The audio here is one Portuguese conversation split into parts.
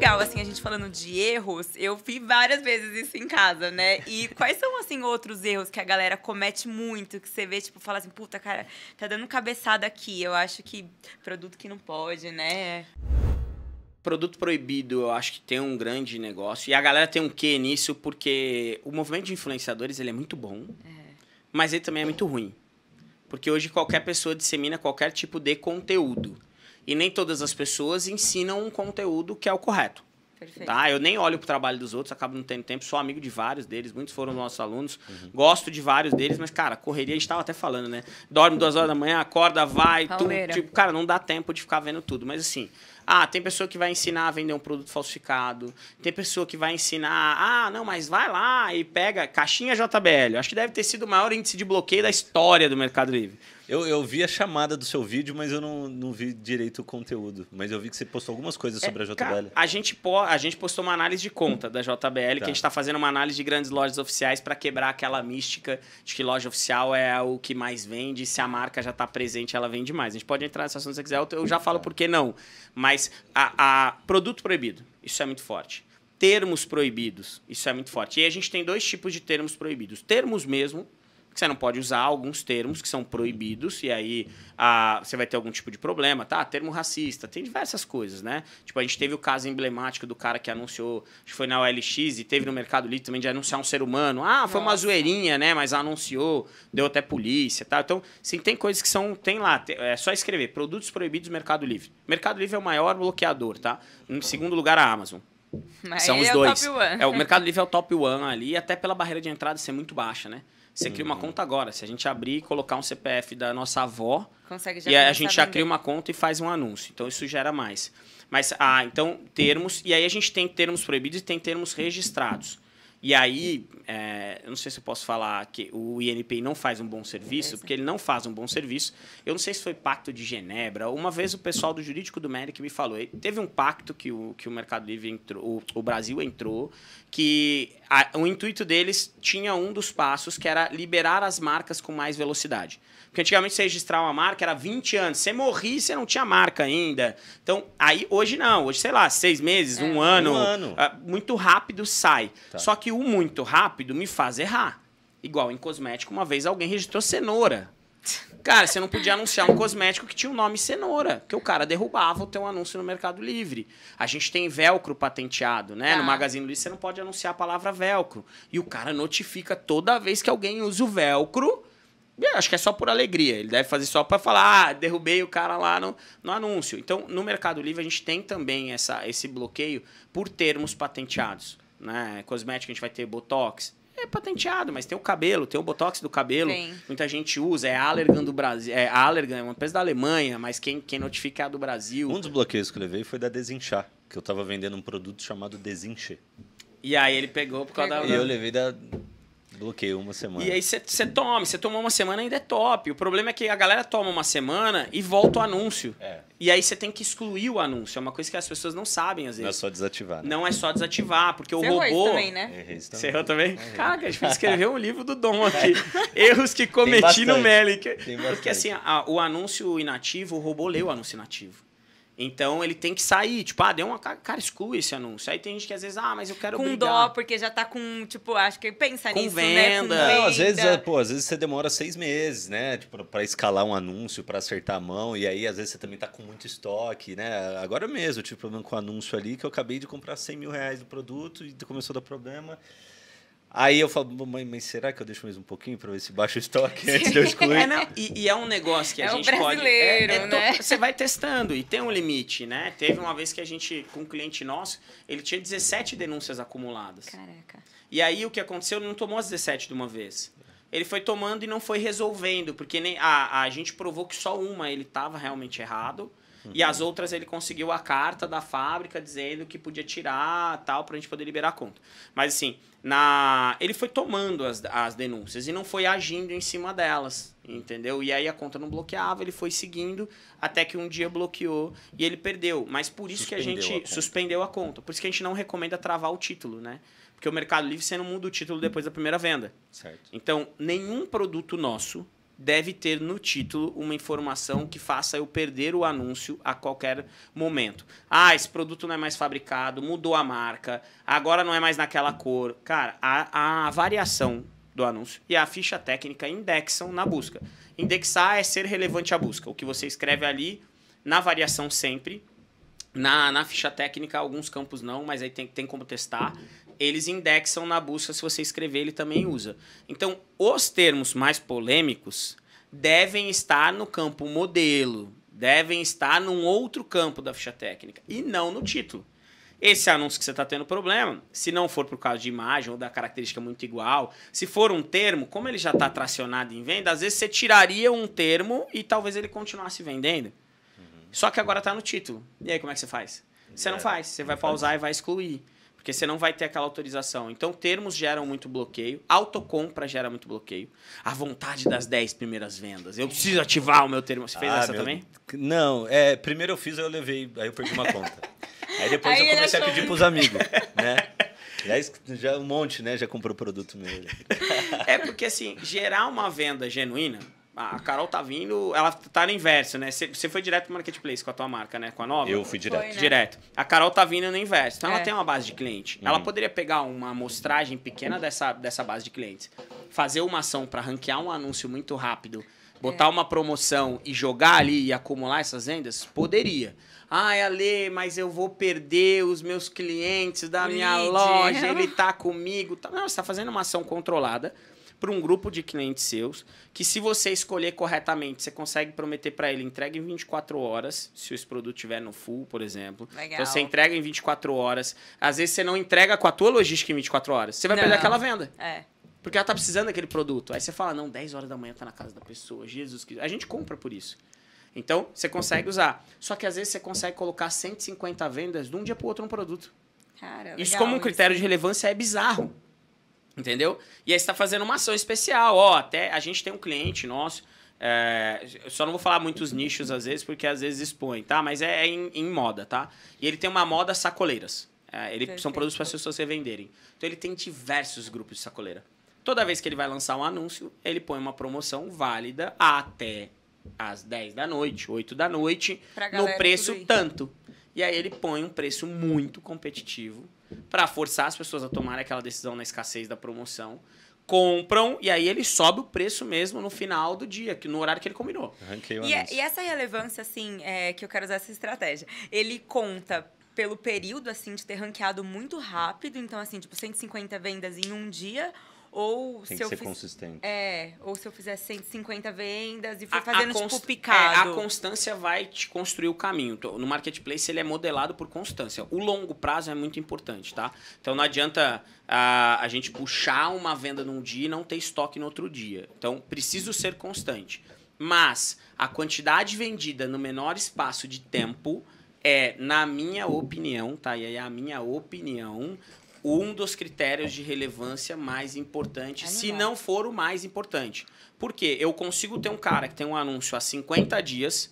legal, assim, a gente falando de erros, eu vi várias vezes isso em casa, né? E quais são, assim, outros erros que a galera comete muito, que você vê, tipo, fala assim, puta, cara, tá dando cabeçada aqui. Eu acho que produto que não pode, né? Produto proibido, eu acho que tem um grande negócio. E a galera tem um quê nisso, porque o movimento de influenciadores, ele é muito bom, é. mas ele também é muito ruim. Porque hoje qualquer pessoa dissemina qualquer tipo de conteúdo e nem todas as pessoas ensinam um conteúdo que é o correto. Perfeito. Tá? Eu nem olho para o trabalho dos outros, acabo não tendo tempo, sou amigo de vários deles, muitos foram nossos alunos, uhum. gosto de vários deles, mas, cara, correria, a gente estava até falando, né? Dorme duas horas da manhã, acorda, vai, tudo. Tipo, cara, não dá tempo de ficar vendo tudo, mas assim. Ah, tem pessoa que vai ensinar a vender um produto falsificado. Tem pessoa que vai ensinar. Ah, não, mas vai lá e pega caixinha JBL. Acho que deve ter sido o maior índice de bloqueio da história do Mercado Livre. Eu, eu vi a chamada do seu vídeo, mas eu não, não vi direito o conteúdo. Mas eu vi que você postou algumas coisas é, sobre a JBL. a, gente po, a gente postou uma análise de conta da JBL, tá. que a gente está fazendo uma análise de grandes lojas oficiais para quebrar aquela mística de que loja oficial é o que mais vende. Se a marca já está presente, ela vende mais. A gente pode entrar nessa assunto se você quiser, eu já falo tá. por que não. Mas a, a produto proibido, isso é muito forte termos proibidos. Isso é muito forte. E a gente tem dois tipos de termos proibidos. Termos mesmo, você não pode usar alguns termos que são proibidos, e aí ah, você vai ter algum tipo de problema, tá? Termo racista, tem diversas coisas, né? Tipo, a gente teve o caso emblemático do cara que anunciou, acho que foi na OLX e teve no Mercado Livre também de anunciar um ser humano. Ah, foi Nossa. uma zoeirinha, né? Mas anunciou, deu até polícia, tá? Então, sim, tem coisas que são, tem lá, é só escrever, produtos proibidos Mercado Livre. Mercado Livre é o maior bloqueador, tá? Em segundo lugar, a Amazon. Mas São os é dois. O é o Mercado Livre é o top one ali, até pela barreira de entrada ser muito baixa, né? Você cria uma uhum. conta agora. Se a gente abrir e colocar um CPF da nossa avó, Consegue já e a gente já cria uma conta e faz um anúncio. Então isso gera mais. Mas, ah, então, termos. E aí a gente tem termos proibidos e tem termos registrados. E aí, é, eu não sei se eu posso falar que o INPI não faz um bom serviço, porque ele não faz um bom serviço. Eu não sei se foi pacto de Genebra. Uma vez o pessoal do jurídico do MERIC me falou. Teve um pacto que o, que o Mercado Livre entrou, o, o Brasil entrou, que a, o intuito deles tinha um dos passos que era liberar as marcas com mais velocidade. Porque antigamente você registrar uma marca era 20 anos. Você morria você não tinha marca ainda. Então, aí hoje não. Hoje, sei lá, seis meses, é, um ano. Um ano. Ah, muito rápido sai. Tá. Só que que o muito rápido me faz errar. Igual em cosmético, uma vez alguém registrou cenoura. Cara, você não podia anunciar um cosmético que tinha o um nome cenoura, que o cara derrubava o teu anúncio no Mercado Livre. A gente tem velcro patenteado, né? Ah. No tá. Magazine Luiza você não pode anunciar a palavra velcro. E o cara notifica toda vez que alguém usa o velcro. acho que é só por alegria. Ele deve fazer só para falar, ah, derrubei o cara lá no, no anúncio. Então, no Mercado Livre, a gente tem também essa, esse bloqueio por termos patenteados né? Cosmético, a gente vai ter Botox. É patenteado, mas tem o cabelo, tem o Botox do cabelo. Sim. Muita gente usa, é Allergan do Brasil. É Allergan, é uma empresa da Alemanha, mas quem, quem notifica é do Brasil. Um dos bloqueios que eu levei foi da Desinchar, que eu tava vendendo um produto chamado Desinche. E aí ele pegou por causa pegou. da. E eu levei da, Bloqueio uma semana. E aí você toma, você toma uma semana ainda é top. O problema é que a galera toma uma semana e volta o anúncio. É. E aí você tem que excluir o anúncio. É uma coisa que as pessoas não sabem, às vezes. Não é só desativar. Né? Não é só desativar, porque você o robô. Errou também, né? também. Você errou também? Errei. Caraca, a é gente escreveu um livro do Dom aqui. Erros que cometi no Melic. Porque assim, a, o anúncio inativo, o robô lê o anúncio inativo. Então ele tem que sair, tipo, ah, deu uma cara, escuro esse anúncio. Aí tem gente que às vezes, ah, mas eu quero com obrigar. dó, porque já tá com, tipo, acho que pensa com nisso, venda. né? Com venda. Não, às vezes, é, pô, às vezes você demora seis meses, né? Tipo, pra escalar um anúncio, para acertar a mão, e aí às vezes você também tá com muito estoque, né? Agora mesmo, tipo, problema com o anúncio ali, que eu acabei de comprar 100 mil reais do produto e começou a dar problema. Aí eu falo, mãe, mas será que eu deixo mais um pouquinho para ver se baixa o estoque antes de eu excluir? É, não, e, e, é um negócio que a é gente um brasileiro, pode. É, é né? To, você vai testando e tem um limite, né? Teve uma vez que a gente, com um cliente nosso, ele tinha 17 denúncias acumuladas. Caraca. E aí o que aconteceu? Ele não tomou as 17 de uma vez. Ele foi tomando e não foi resolvendo, porque nem a, a gente provou que só uma ele estava realmente errado. Uhum. E as outras ele conseguiu a carta da fábrica dizendo que podia tirar tal, para a gente poder liberar a conta. Mas assim, na ele foi tomando as, as denúncias e não foi agindo em cima delas, entendeu? E aí a conta não bloqueava, ele foi seguindo até que um dia bloqueou e ele perdeu. Mas por isso suspendeu que a gente a suspendeu a conta. Por isso que a gente não recomenda travar o título, né? Porque o Mercado Livre você não muda o título depois da primeira venda. Certo. Então, nenhum produto nosso deve ter no título uma informação que faça eu perder o anúncio a qualquer momento. Ah, esse produto não é mais fabricado, mudou a marca, agora não é mais naquela cor. Cara, a, a variação do anúncio e a ficha técnica indexam na busca. Indexar é ser relevante à busca. O que você escreve ali na variação sempre. Na, na ficha técnica, alguns campos não, mas aí tem, tem como testar eles indexam na busca, se você escrever, ele também usa. Então, os termos mais polêmicos devem estar no campo modelo, devem estar num outro campo da ficha técnica e não no título. Esse anúncio que você está tendo problema, se não for por causa de imagem ou da característica muito igual, se for um termo, como ele já está tracionado em venda, às vezes você tiraria um termo e talvez ele continuasse vendendo. Uhum. Só que agora está no título. E aí, como é que você faz? Você não é, faz, você vai pausar e vai excluir. Porque você não vai ter aquela autorização. Então, termos geram muito bloqueio, autocompra gera muito bloqueio. A vontade das 10 primeiras vendas. Eu preciso ativar o meu termo. Você fez ah, essa meu... também? Não, é, primeiro eu fiz, eu levei, aí eu perdi uma conta. aí depois aí eu comecei achou... a pedir para os amigos, né? Já, já um monte, né? Já comprou produto meu. é porque, assim, gerar uma venda genuína a Carol tá vindo, ela tá na inversa, né? Você foi direto pro marketplace com a tua marca, né? Com a nova? Eu fui direto. Foi, né? Direto. A Carol tá vindo no inverso. Então é. ela tem uma base de cliente. Ela uhum. poderia pegar uma amostragem pequena dessa, dessa base de clientes, fazer uma ação para ranquear um anúncio muito rápido, botar é. uma promoção e jogar ali e acumular essas vendas? Poderia. Ah, é Ale, mas eu vou perder os meus clientes da minha Lidia. loja, ele tá comigo. Tá, não, você tá fazendo uma ação controlada para um grupo de clientes seus, que se você escolher corretamente, você consegue prometer para ele entrega em 24 horas, se o produto tiver no full, por exemplo. Então, legal. Então você entrega em 24 horas. Às vezes você não entrega com a tua logística em 24 horas. Você vai não. perder aquela venda. É. Porque ela tá precisando daquele produto. Aí você fala, não, 10 horas da manhã tá na casa da pessoa. Jesus Cristo. A gente compra por isso. Então, você consegue usar. Só que às vezes você consegue colocar 150 vendas de um dia para outro no produto. Cara, isso como um critério isso. de relevância é bizarro. Entendeu? E aí você tá fazendo uma ação especial. Ó, até a gente tem um cliente nosso. É, eu só não vou falar muitos nichos às vezes, porque às vezes expõe, tá? Mas é, é em, em, moda, tá? E ele tem uma moda sacoleiras. É, ele, são produtos para as pessoas revenderem. Então ele tem diversos grupos de sacoleira. Toda vez que ele vai lançar um anúncio, ele põe uma promoção válida até às 10 da noite, 8 da noite, no preço tanto. E aí ele põe um preço muito competitivo para forçar as pessoas a tomarem aquela decisão na escassez da promoção. Compram e aí ele sobe o preço mesmo no final do dia, que no horário que ele combinou. E, é, e, essa relevância, assim, é, que eu quero usar essa estratégia. Ele conta pelo período, assim, de ter ranqueado muito rápido. Então, assim, tipo, 150 vendas em um dia ou Tem se que eu ser fiz, consistente. É, ou se eu fizer 150 vendas e for a, fazendo a const, tipo picado. É, a constância vai te construir o caminho. No marketplace ele é modelado por constância. O longo prazo é muito importante, tá? Então não adianta a, a gente puxar uma venda num dia e não ter estoque no outro dia. Então preciso ser constante. Mas a quantidade vendida no menor espaço de tempo é, na minha opinião, tá? E aí é a minha opinião, um dos critérios de relevância mais importante, se não for o mais importante. Porque eu consigo ter um cara que tem um anúncio há 50 dias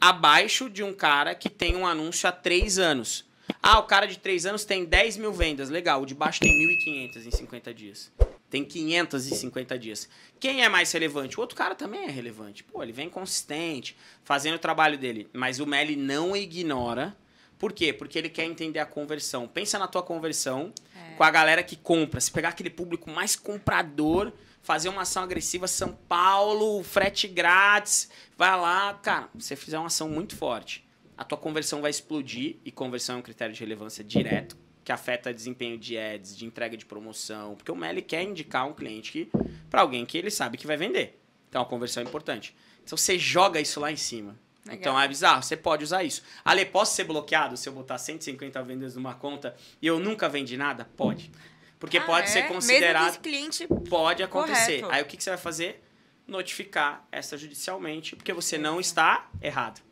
abaixo de um cara que tem um anúncio há 3 anos. Ah, o cara de 3 anos tem 10 mil vendas. Legal, o de baixo tem 1.500 em 50 dias. Tem 550 dias. Quem é mais relevante? O outro cara também é relevante. Pô, ele vem consistente, fazendo o trabalho dele. Mas o Meli não ignora por quê? Porque ele quer entender a conversão. Pensa na tua conversão é. com a galera que compra. Se pegar aquele público mais comprador, fazer uma ação agressiva São Paulo, frete grátis, vai lá, cara, você fizer uma ação muito forte, a tua conversão vai explodir e conversão é um critério de relevância direto que afeta desempenho de ads, de entrega de promoção, porque o Meli quer indicar um cliente para alguém que ele sabe que vai vender. Então a conversão é importante. Então você joga isso lá em cima. Então, Legal. Então é bizarro, você pode usar isso. Ale, posso ser bloqueado se eu botar 150 vendas numa conta e eu nunca vendi nada? Pode. Porque ah, pode é? ser considerado. Mesmo cliente. Pode acontecer. Correto. Aí o que, você vai fazer? Notificar essa judicialmente, porque você não está errado.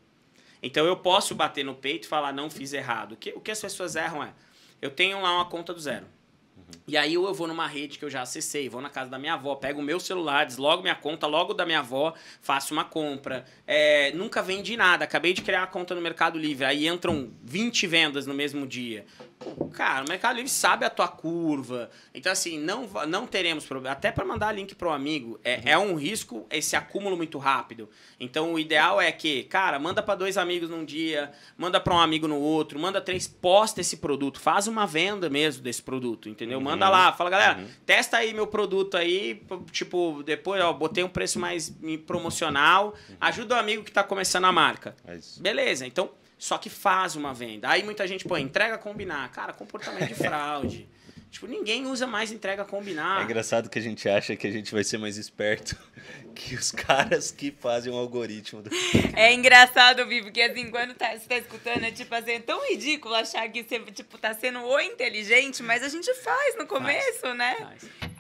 Então eu posso bater no peito e falar, não fiz errado. O que, o que as pessoas erram é: eu tenho lá uma conta do zero. Uhum. E aí eu vou numa rede que eu já acessei, vou na casa da minha avó, pego o meu celular, deslogo minha conta logo da minha avó, faço uma compra. É, nunca vendi nada, acabei de criar a conta no Mercado Livre, aí entram 20 vendas no mesmo dia. Cara, o Mercado Livre sabe a tua curva. Então, assim, não, não teremos problema. Até para mandar link para um amigo, é, uhum. é um risco esse acúmulo muito rápido. Então, o ideal é que, cara, manda para dois amigos num dia, manda para um amigo no outro, manda três, posta esse produto, faz uma venda mesmo desse produto, entendeu? Uhum. Manda lá, fala, galera, uhum. testa aí meu produto aí, tipo, depois, ó, botei um preço mais hum, promocional, uhum. ajuda o amigo que está começando a marca. É Beleza, então só que faz uma venda. Aí muita gente põe entrega combinar. Cara, comportamento de fraude. Tipo, ninguém usa mais entrega combinar. É engraçado que a gente acha que a gente vai ser mais esperto que os caras que fazem o um algoritmo. Do... É engraçado, Vi, porque assim, quando tá, você tá escutando, é tipo assim, é tão ridículo achar que você tipo, tá sendo o inteligente, mas a gente faz no começo, faz, né? Faz.